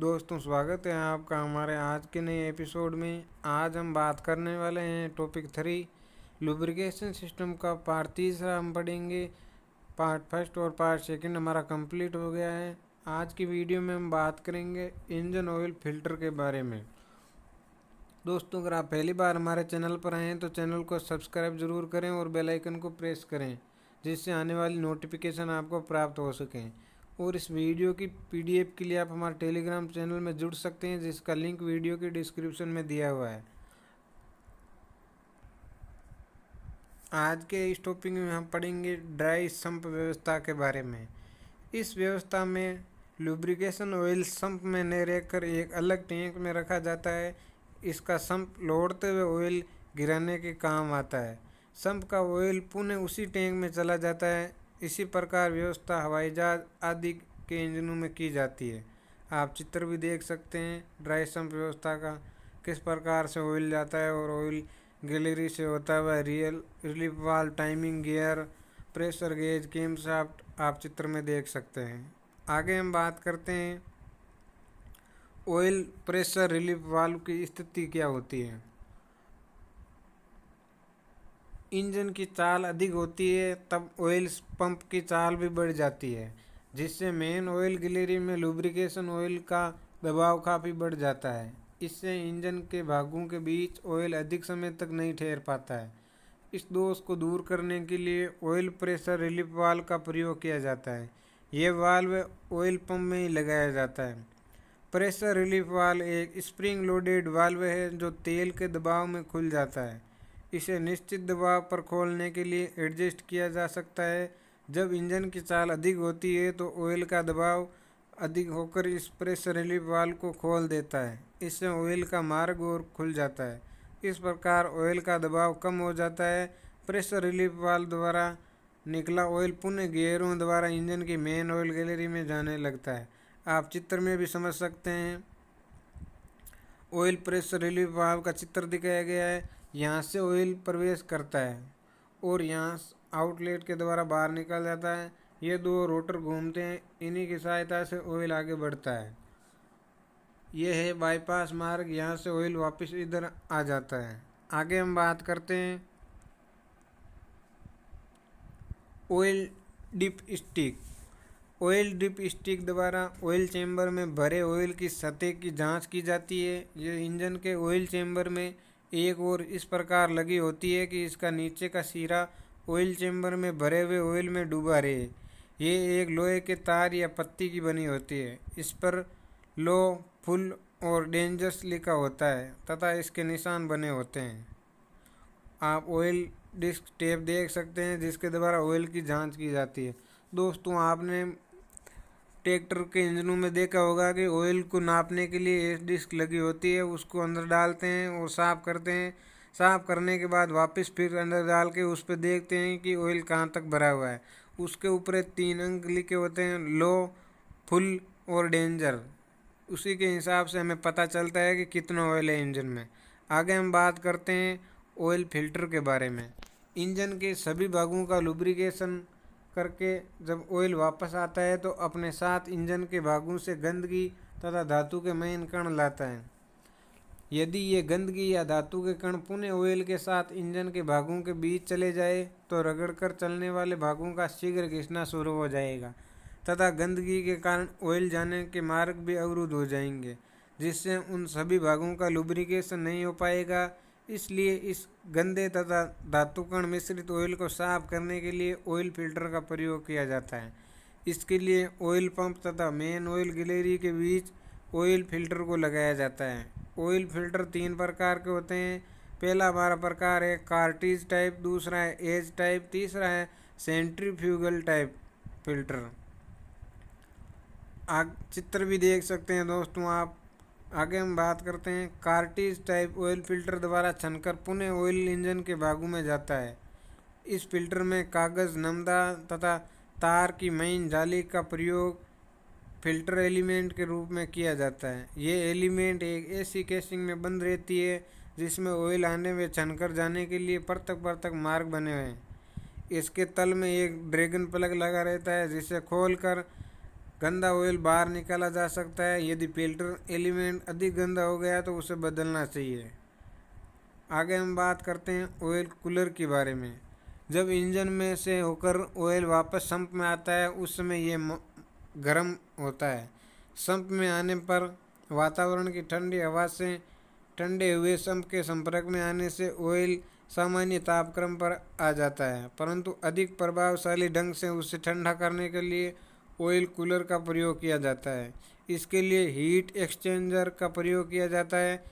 दोस्तों स्वागत है आपका हमारे आज के नए एपिसोड में आज हम बात करने वाले हैं टॉपिक थ्री लुब्रिकेशन सिस्टम का पार्ट तीसरा हम पढ़ेंगे पार्ट फर्स्ट और पार्ट सेकंड हमारा कंप्लीट हो गया है आज की वीडियो में हम बात करेंगे इंजन ऑयल फिल्टर के बारे में दोस्तों अगर आप पहली बार हमारे चैनल पर आए हैं तो चैनल को सब्सक्राइब जरूर करें और बेलाइकन को प्रेस करें जिससे आने वाली नोटिफिकेशन आपको प्राप्त हो सकें और इस वीडियो की पीडीएफ के लिए आप हमारे टेलीग्राम चैनल में जुड़ सकते हैं जिसका लिंक वीडियो के डिस्क्रिप्शन में दिया हुआ है आज के इस टॉपिक में हम पढ़ेंगे ड्राई संप व्यवस्था के बारे में इस व्यवस्था में लुब्रिकेशन ऑयल संप में न रहकर एक अलग टैंक में रखा जाता है इसका संप लौटते हुए ऑयल गिराने के काम आता है संप का ऑयल पुनः उसी टैंक में चला जाता है इसी प्रकार व्यवस्था हवाई जहाज आदि के इंजनों में की जाती है आप चित्र भी देख सकते हैं ड्राई सम्प व्यवस्था का किस प्रकार से ऑयल जाता है और ऑयल गैलरी से होता हुआ real relief valve timing gear pressure gauge cam आप चित्र में देख सकते हैं आगे हम बात करते हैं ऑयल प्रेशर रिलीफ वाल्व की स्थिति क्या होती है इंजन की चाल अधिक होती है तब ऑयल पंप की चाल भी बढ़ जाती है जिससे मेन ऑयल गिलेरी में लुब्रिकेशन ऑयल का दबाव काफ़ी बढ़ जाता है इससे इंजन के भागों के बीच ऑयल अधिक समय तक नहीं ठहर पाता है इस दोष को दूर करने के लिए ऑयल प्रेशर रिलीफ वाल्व का प्रयोग किया जाता है यह वाल्व ऑयल पंप में ही लगाया जाता है प्रेशर रिलीफ वाल्व एक स्प्रिंग लोडेड वाल्व है जो तेल के दबाव में खुल जाता है इसे निश्चित दबाव पर खोलने के लिए एडजस्ट किया जा सकता है जब इंजन की चाल अधिक होती है तो ऑयल का दबाव अधिक होकर इस प्रेशर रिलीफ वाल्व को खोल देता है इससे ऑयल का मार्ग और खुल जाता है इस प्रकार ऑयल का दबाव कम हो जाता है प्रेशर रिलीफ वाल्व द्वारा निकला ऑयल पुनः गियरों द्वारा इंजन की मेन ऑयल गैलरी में जाने लगता है आप चित्र में भी समझ सकते हैं ऑयल प्रेशर रिलीफ वाल्व का चित्र दिखाया गया है यहाँ से ऑयल प्रवेश करता है और यहाँ आउटलेट के द्वारा बाहर निकल जाता है ये दो रोटर घूमते हैं इन्हीं की सहायता से ऑयल आगे बढ़ता है यह है बाईपास मार्ग यहाँ से ऑयल वापस इधर आ जाता है आगे हम बात करते हैं oil dipstick oil dipstick द्वारा ऑयल चैम्बर में भरे ऑयल की सतह की जांच की जाती है ये इंजन के ऑयल चैम्बर में एक और इस प्रकार लगी होती है कि इसका नीचे का सिरा ऑयल चैम्बर में भरे हुए ऑयल में डूबा रहे ये एक लोहे के तार या पत्ती की बनी होती है इस पर लो फुल और डेंजर्स लिखा होता है तथा इसके निशान बने होते हैं आप ऑयल डिस्क टेप देख सकते हैं जिसके द्वारा ऑयल की जांच की जाती है दोस्तों आपने ट्रैक्टर के इंजनों में देखा होगा कि ऑयल को नापने के लिए एक डिस्क लगी होती है उसको अंदर डालते हैं और साफ़ करते हैं साफ़ करने के बाद वापस फिर अंदर डाल के उस पर देखते हैं कि ऑयल कहाँ तक भरा हुआ है उसके ऊपर तीन अंक लिखे होते हैं लो फुल और डेंजर उसी के हिसाब से हमें पता चलता है कि कितना ऑयल है इंजन में आगे हम बात करते हैं ऑयल फिल्टर के बारे में इंजन के सभी भागों का लुब्रिकेशन करके जब ऑयल वापस आता है तो अपने साथ इंजन के भागों से गंदगी तथा धातु के मैन कण लाता है यदि ये गंदगी या धातु के कण पुनः ऑयल के साथ इंजन के भागों के बीच चले जाए तो रगड़कर चलने वाले भागों का शीघ्र घिसना शुरू हो जाएगा तथा गंदगी के कारण ऑयल जाने के मार्ग भी अवरुद्ध हो जाएंगे जिससे उन सभी भागों का लुब्रिकेशन नहीं हो पाएगा इसलिए इस गंदे तथा धातुकण मिश्रित ऑयल को साफ करने के लिए ऑयल फिल्टर का प्रयोग किया जाता है इसके लिए ऑयल पंप तथा मेन ऑयल गिलेरी के बीच ऑयल फिल्टर को लगाया जाता है ऑयल फिल्टर तीन प्रकार के होते हैं पहला हमारा प्रकार है कार्टिज टाइप दूसरा है एज टाइप तीसरा है सेंट्रीफ्यूगल टाइप फिल्टर आप चित्र भी देख सकते हैं दोस्तों आप आगे हम बात करते हैं कार्टिज टाइप ऑयल फिल्टर द्वारा छनकर पुनः ऑयल इंजन के भागों में जाता है इस फिल्टर में कागज़ नमदा तथा तार की मेन जाली का प्रयोग फिल्टर एलिमेंट के रूप में किया जाता है ये एलिमेंट एक ऐसी कैसिंग में बंद रहती है जिसमें ऑयल आने में छनकर जाने के लिए परतक परतक मार्ग बने हुए हैं इसके तल में एक ड्रैगन प्लग लगा रहता है जिसे खोलकर गंदा ऑयल बाहर निकाला जा सकता है यदि फिल्टर एलिमेंट अधिक गंदा हो गया तो उसे बदलना चाहिए आगे हम बात करते हैं ऑयल कूलर के बारे में जब इंजन में से होकर ऑयल वापस संप में आता है उस समय ये गर्म होता है संप में आने पर वातावरण की ठंडी हवा से ठंडे हुए संप के संपर्क में आने से ऑयल सामान्य तापक्रम पर आ जाता है परंतु अधिक प्रभावशाली ढंग से उसे ठंडा करने के लिए ऑयल कूलर का प्रयोग किया जाता है इसके लिए हीट एक्सचेंजर का प्रयोग किया जाता है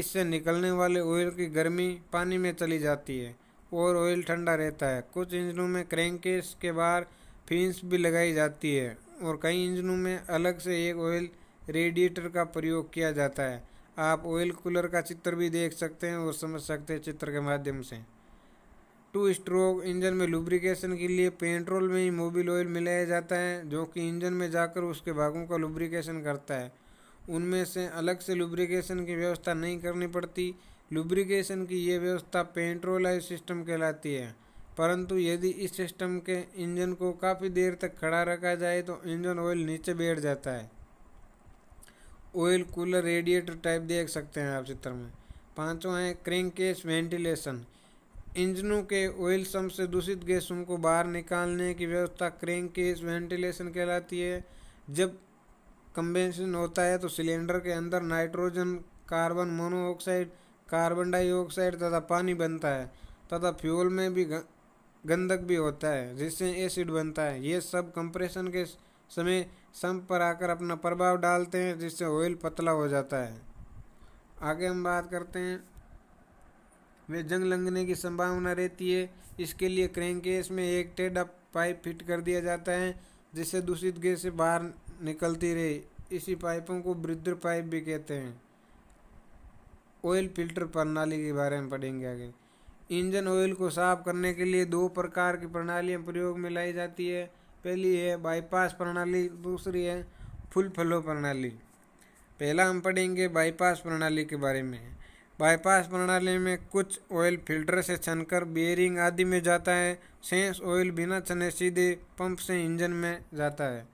इससे निकलने वाले ऑयल की गर्मी पानी में चली जाती है और ऑयल ठंडा रहता है कुछ इंजनों में क्रैंकेस के बाहर फिंस भी लगाई जाती है और कई इंजनों में अलग से एक ऑयल रेडिएटर का प्रयोग किया जाता है आप ऑयल कूलर का चित्र भी देख सकते हैं और समझ सकते हैं चित्र के माध्यम से टू स्ट्रोक इंजन में लुब्रिकेशन के लिए पेंट्रोल में ही मोबिल ऑयल मिलाया जाता है जो कि इंजन में जाकर उसके भागों का लुब्रिकेशन करता है उनमें से अलग से लुब्रिकेशन की व्यवस्था नहीं करनी पड़ती लुब्रिकेशन की ये व्यवस्था पेंट्रोलाइज सिस्टम कहलाती है परंतु यदि इस सिस्टम के इंजन को काफ़ी देर तक खड़ा रखा जाए तो इंजन ऑयल नीचे बैठ जाता है ऑयल कूलर रेडिएटर टाइप देख सकते हैं आप चित्र में पांचवा है क्रिंग केस वेंटिलेशन इंजनों के ऑयल सम से दूषित गैसों को बाहर निकालने की व्यवस्था क्रेंक केस वेंटिलेशन कहलाती है जब कंबेंशन होता है तो सिलेंडर के अंदर nitrogen carbon monoxide carbon dioxide तथा पानी बनता है तथा फ्यूल में भी गंधक भी होता है जिससे एसिड बनता है ये सब कंप्रेशन के समय संप पर आकर अपना प्रभाव डालते हैं जिससे ऑयल पतला हो जाता है आगे हम बात करते हैं वे जंग लगने की संभावना रहती है इसके लिए क्रैंकेस केस में एक टेढ़ा पाइप फिट कर दिया जाता है जिससे दूषित गैस से बाहर निकलती रहे इसी पाइपों को वृद्ध पाइप भी कहते हैं ऑयल फिल्टर प्रणाली के बारे में पढ़ेंगे आगे इंजन ऑयल को साफ करने के लिए दो प्रकार की प्रणालियाँ प्रयोग में लाई जाती है पहली है बाईपास प्रणाली दूसरी है फुल फ्लो प्रणाली पहला हम पढ़ेंगे बाईपास प्रणाली के बारे में बाईपास प्रणाली में कुछ ऑयल फिल्टर से छनकर बेयरिंग आदि में जाता है शेष ऑयल बिना छने सीधे पंप से इंजन में जाता है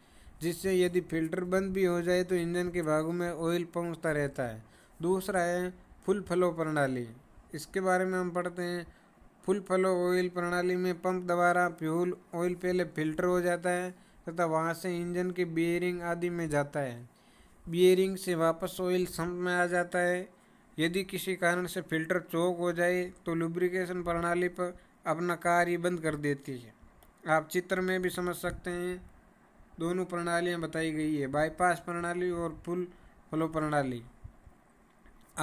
जिससे यदि फिल्टर बंद भी हो जाए तो इंजन के भागों में ऑयल पहुँचता रहता है दूसरा है फुल फ्लो प्रणाली इसके बारे में हम पढ़ते हैं फुल फ्लो ऑयल प्रणाली में पंप द्वारा फ्यूल ऑयल पहले फिल्टर हो जाता है तथा वहाँ से इंजन के बियरिंग आदि में जाता है बियरिंग से वापस ऑयल संप में आ जाता है यदि किसी कारण से फिल्टर चौक हो जाए तो लुब्रिकेशन प्रणाली पर अपना कार्य बंद कर देती है आप चित्र में भी समझ सकते हैं दोनों प्रणालियाँ बताई गई है बाईपास प्रणाली और फुल फ्लो प्रणाली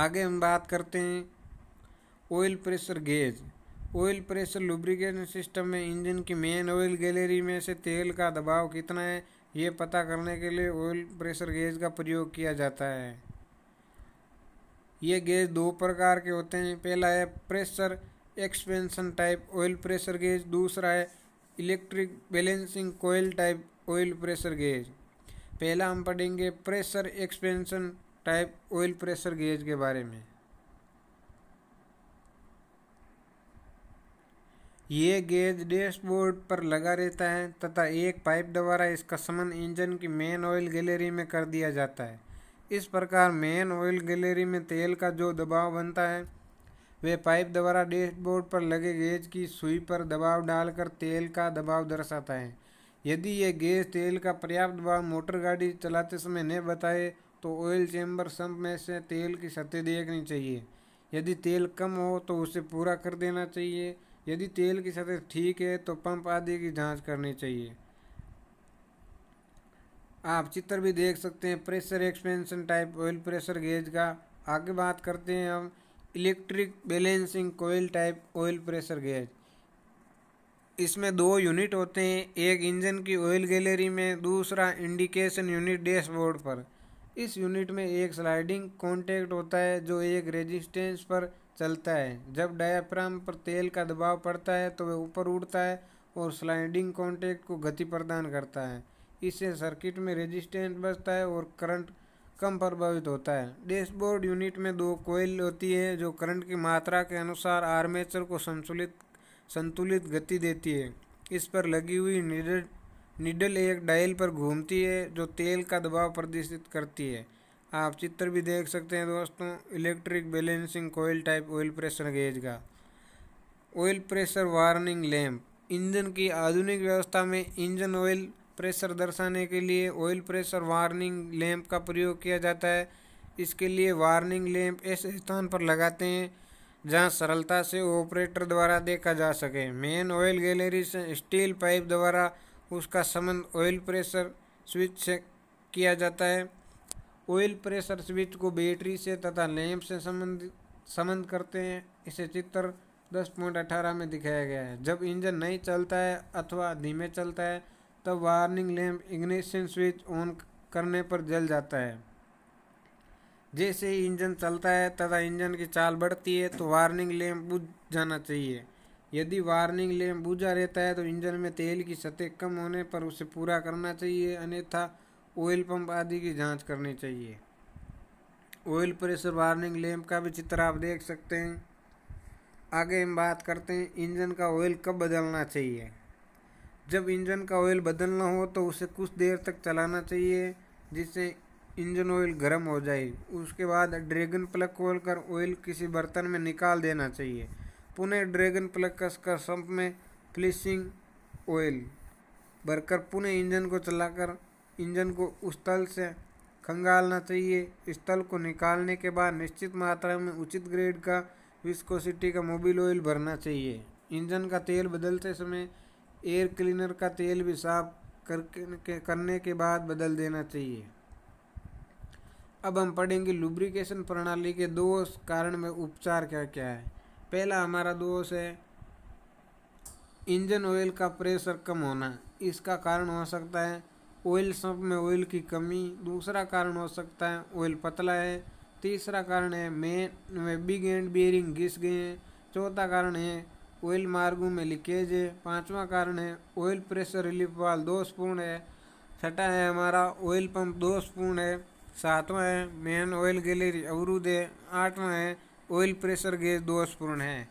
आगे हम बात करते हैं oil pressure gauge oil pressure lubrication system में इंजन की मेन ऑयल गैलरी में से तेल का दबाव कितना है ये पता करने के लिए ऑयल प्रेशर गेज का प्रयोग किया जाता है ये गैस दो प्रकार के होते हैं पहला है pressure expansion type oil pressure gauge दूसरा है electric balancing coil type oil pressure gauge पहला हम पढ़ेंगे pressure expansion type oil pressure gauge के बारे में ये गेज डैशबोर्ड पर लगा रहता है तथा एक पाइप द्वारा इसका समन इंजन की मेन ऑयल गैलरी में कर दिया जाता है इस प्रकार मेन ऑयल गैलरी में तेल का जो दबाव बनता है वे पाइप द्वारा डैशबोर्ड पर लगे गेज की सुई पर दबाव डालकर तेल का दबाव दर्शाता है यदि यह गैस तेल का पर्याप्त दबाव मोटर गाड़ी चलाते समय न बताए तो ऑयल चैम्बर सम्प में से तेल की सतह देखनी चाहिए यदि तेल कम हो तो उसे पूरा कर देना चाहिए यदि तेल की सतह ठीक है तो पंप आदि की जांच करनी चाहिए आप चित्र भी देख सकते हैं pressure expansion type oil pressure gauge का आगे बात करते हैं हम electric balancing coil type oil pressure gauge इसमें दो यूनिट होते हैं एक इंजन की ऑयल गैलरी में दूसरा इंडिकेशन यूनिट डैशबोर्ड पर इस यूनिट में एक स्लाइडिंग कॉन्टैक्ट होता है जो एक रेजिस्टेंस पर चलता है जब डायाफ्राम पर तेल का दबाव पड़ता है तो वह ऊपर उड़ता है और स्लाइडिंग कॉन्टैक्ट को गति प्रदान करता है इससे सर्किट में रेजिस्टेंस बचता है और करंट कम प्रभावित होता है डैशबोर्ड यूनिट में दो कोयल होती है जो करंट की मात्रा के अनुसार आर्मेचर को संतुलित संतुलित गति देती है इस पर लगी हुई निडल निडल एक डायल पर घूमती है जो तेल का दबाव प्रदर्शित करती है आप चित्र भी देख सकते हैं दोस्तों electric balancing coil type oil pressure gauge का oil pressure warning lamp engine की आधुनिक व्यवस्था में इंजन ऑयल प्रेशर दर्शाने के लिए ऑयल प्रेशर वार्निंग लैंप का प्रयोग किया जाता है इसके लिए वार्निंग लैंप ऐसे स्थान पर लगाते हैं जहां सरलता से ऑपरेटर द्वारा देखा जा सके मेन ऑयल गैलरी से स्टील पाइप द्वारा उसका संबंध ऑयल प्रेशर स्विच से किया जाता है ऑयल प्रेशर स्विच को बैटरी से तथा लैंप से संबंध संबंध करते हैं इसे चित्र दस पॉइंट अठारह में दिखाया गया है जब इंजन नहीं चलता है अथवा धीमे चलता है तब warning lamp ignition switch on करने पर जल जाता है जैसे ही इंजन चलता है तथा इंजन की चाल बढ़ती है तो वार्निंग लैम्प बुझ जाना चाहिए यदि वार्निंग लैम्प बुझा रहता है तो इंजन में तेल की सतह कम होने पर उसे पूरा करना चाहिए अन्यथा ऑयल पंप आदि की जांच करनी चाहिए ऑयल प्रेशर वार्निंग लैम्प का भी चित्र आप देख सकते हैं आगे हम बात करते हैं इंजन का ऑयल कब बदलना चाहिए जब इंजन का ऑयल बदलना हो तो उसे कुछ देर तक चलाना चाहिए जिससे इंजन ऑयल गर्म हो जाए उसके बाद ड्रैगन प्लग खोलकर ऑयल किसी बर्तन में निकाल देना चाहिए पुनः ड्रैगन प्लग कसकर संप में फ्लिशिंग ऑयल भरकर पुनः इंजन को चलाकर इंजन को उस तल से खंगालना चाहिए इस तल को निकालने के बाद निश्चित मात्रा में उचित ग्रेड का विस्कोसिटी का मोबिल ऑयल भरना चाहिए इंजन का तेल बदलते समय एयर क्लीनर का तेल भी साफ करके करने के बाद बदल देना चाहिए अब हम पढ़ेंगे लुब्रिकेशन प्रणाली के दोष कारण में उपचार क्या क्या है पहला हमारा दोष है इंजन ऑयल का प्रेशर कम होना इसका कारण हो सकता है ऑयल सब में ऑयल की कमी दूसरा कारण हो सकता है ऑयल पतला है तीसरा कारण है मेन में बिग एंड बियरिंग घिस गए हैं चौथा कारण है ऑयल मार्गों में लीकेज है पांचवा कारण है ऑयल प्रेशर रिलीफ वाल दोषपूर्ण है छठा है हमारा ऑयल पंप दोषपूर्ण है सातवा है मेन ऑयल गैलरी अवरुद्ध है आठवां है ऑयल प्रेशर गैस दोषपूर्ण है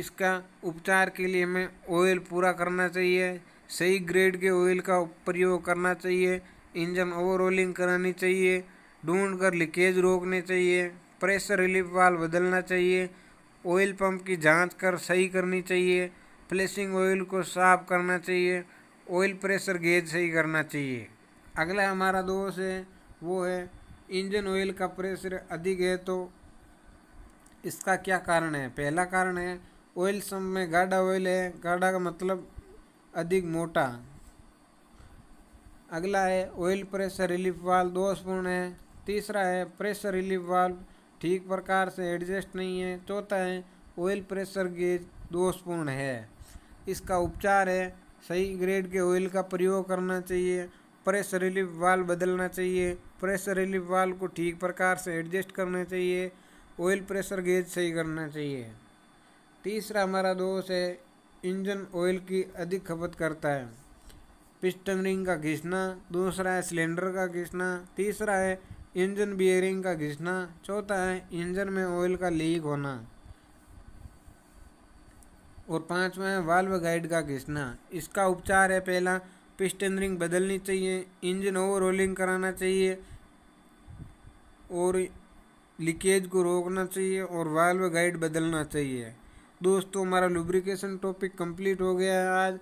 इसका उपचार के लिए हमें ऑयल पूरा करना चाहिए सही ग्रेड के ऑयल का प्रयोग करना चाहिए इंजन ओवरऑलिंग करानी चाहिए ढूंढ कर लीकेज रोकने चाहिए प्रेशर रिलीफ वाल बदलना चाहिए ऑयल पंप की जांच कर सही करनी चाहिए फ्लैशिंग ऑयल को साफ करना चाहिए ऑयल प्रेशर गेज सही करना चाहिए अगला हमारा दोष है वो है इंजन ऑयल का प्रेशर अधिक है तो इसका क्या कारण है पहला कारण है ऑयल सम में गाढ़ा ऑयल है गाढ़ा का मतलब अधिक मोटा अगला है ऑयल प्रेशर रिलीफ वाल दोषपूर्ण है तीसरा है प्रेशर रिलीफ वाल्व ठीक प्रकार से एडजस्ट नहीं है चौथा है ऑयल प्रेशर गेज दोषपूर्ण है इसका उपचार है सही ग्रेड के ऑयल का प्रयोग करना चाहिए प्रेशर रिलीफ वाल बदलना चाहिए प्रेशर रिलीफ वाल को ठीक प्रकार से एडजस्ट करना चाहिए ऑयल प्रेशर गेज सही करना चाहिए तीसरा हमारा दोष है इंजन ऑयल की अधिक खपत करता है पिस्टन रिंग का घिसना दूसरा है सिलेंडर का घिसना तीसरा है इंजन बियरिंग का घिसना चौथा है इंजन में ऑयल का लीक होना और पांचवा है वाल्व गाइड का घिसना इसका उपचार है पहला पिस्टन रिंग बदलनी चाहिए इंजन रोलिंग कराना चाहिए और लीकेज को रोकना चाहिए और वाल्व गाइड बदलना चाहिए दोस्तों हमारा लुब्रिकेशन टॉपिक कंप्लीट हो गया है आज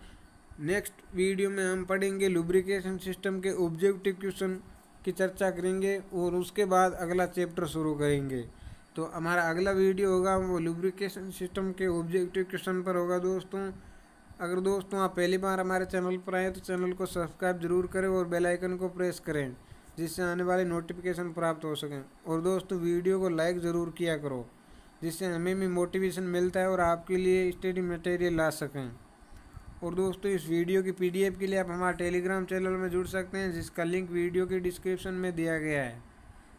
नेक्स्ट वीडियो में हम पढ़ेंगे लुब्रिकेशन सिस्टम के ऑब्जेक्टिव क्वेश्चन की चर्चा करेंगे और उसके बाद अगला चैप्टर शुरू करेंगे तो हमारा अगला वीडियो होगा वो लुब्रिकेशन सिस्टम के ऑब्जेक्टिव क्वेश्चन पर होगा दोस्तों अगर दोस्तों आप पहली बार हमारे चैनल पर आए तो चैनल को सब्सक्राइब जरूर करें और बेल आइकन को प्रेस करें जिससे आने वाले नोटिफिकेशन प्राप्त हो सकें और दोस्तों वीडियो को लाइक ज़रूर किया करो जिससे हमें भी मोटिवेशन मिलता है और आपके लिए स्टडी मटेरियल ला सकें और दोस्तों इस वीडियो की पीडीएफ के लिए आप हमारे टेलीग्राम चैनल में जुड़ सकते हैं जिसका लिंक वीडियो के डिस्क्रिप्शन में दिया गया है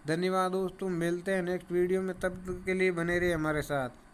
धन्यवाद दोस्तों मिलते हैं नेक्स्ट वीडियो में तब तक के लिए बने रहिए हमारे साथ